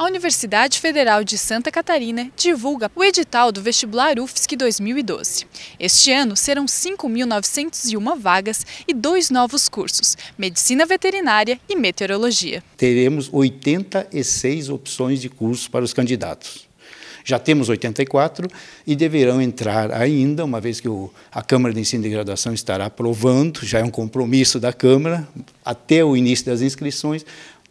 A Universidade Federal de Santa Catarina divulga o edital do vestibular UFSC 2012. Este ano serão 5.901 vagas e dois novos cursos, Medicina Veterinária e Meteorologia. Teremos 86 opções de cursos para os candidatos. Já temos 84 e deverão entrar ainda, uma vez que o, a Câmara de Ensino de Graduação estará aprovando, já é um compromisso da Câmara, até o início das inscrições,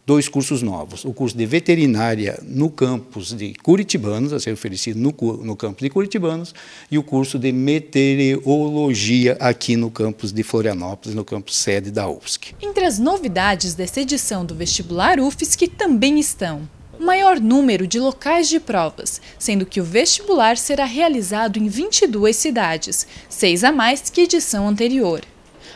dois cursos novos. O curso de veterinária no campus de Curitibanos, a ser oferecido no, no campus de Curitibanos, e o curso de meteorologia aqui no campus de Florianópolis, no campus sede da UFSC. Entre as novidades dessa edição do vestibular UFSC também estão o maior número de locais de provas, sendo que o vestibular será realizado em 22 cidades, seis a mais que edição anterior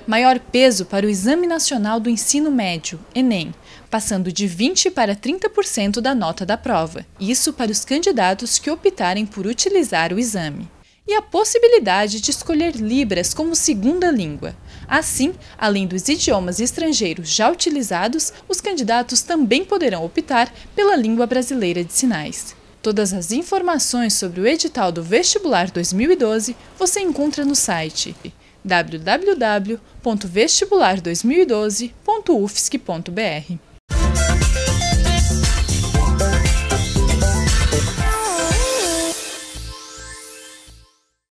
maior peso para o Exame Nacional do Ensino Médio, Enem, passando de 20% para 30% da nota da prova. Isso para os candidatos que optarem por utilizar o exame. E a possibilidade de escolher Libras como segunda língua. Assim, além dos idiomas estrangeiros já utilizados, os candidatos também poderão optar pela língua brasileira de sinais. Todas as informações sobre o edital do Vestibular 2012 você encontra no site www.vestibular2012.ufsc.br.